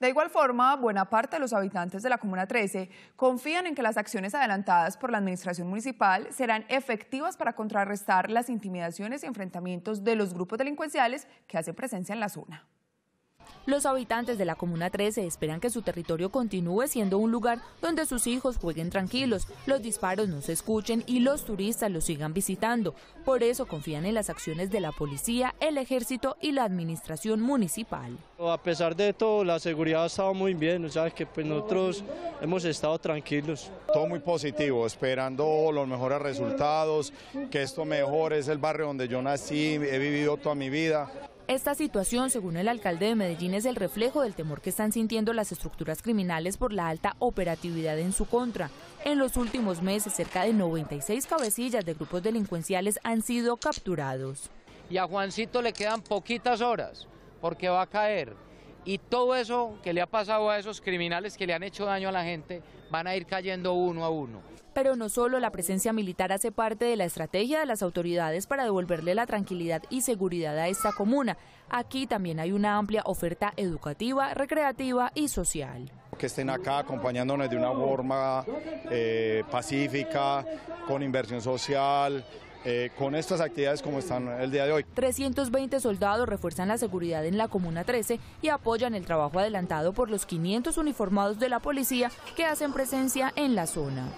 De igual forma, buena parte de los habitantes de la Comuna 13 confían en que las acciones adelantadas por la Administración Municipal serán efectivas para contrarrestar las intimidaciones y enfrentamientos de los grupos delincuenciales que hacen presencia en la zona. Los habitantes de la Comuna 13 esperan que su territorio continúe siendo un lugar donde sus hijos jueguen tranquilos, los disparos no se escuchen y los turistas los sigan visitando. Por eso confían en las acciones de la policía, el ejército y la administración municipal. A pesar de todo, la seguridad ha estado muy bien, que pues, nosotros hemos estado tranquilos. Todo muy positivo, esperando los mejores resultados, que esto mejore, es el barrio donde yo nací, he vivido toda mi vida. Esta situación, según el alcalde de Medellín, es el reflejo del temor que están sintiendo las estructuras criminales por la alta operatividad en su contra. En los últimos meses, cerca de 96 cabecillas de grupos delincuenciales han sido capturados. Y a Juancito le quedan poquitas horas porque va a caer. Y todo eso que le ha pasado a esos criminales que le han hecho daño a la gente van a ir cayendo uno a uno. Pero no solo la presencia militar hace parte de la estrategia de las autoridades para devolverle la tranquilidad y seguridad a esta comuna. Aquí también hay una amplia oferta educativa, recreativa y social que estén acá acompañándonos de una forma eh, pacífica, con inversión social, eh, con estas actividades como están el día de hoy. 320 soldados refuerzan la seguridad en la Comuna 13 y apoyan el trabajo adelantado por los 500 uniformados de la policía que hacen presencia en la zona.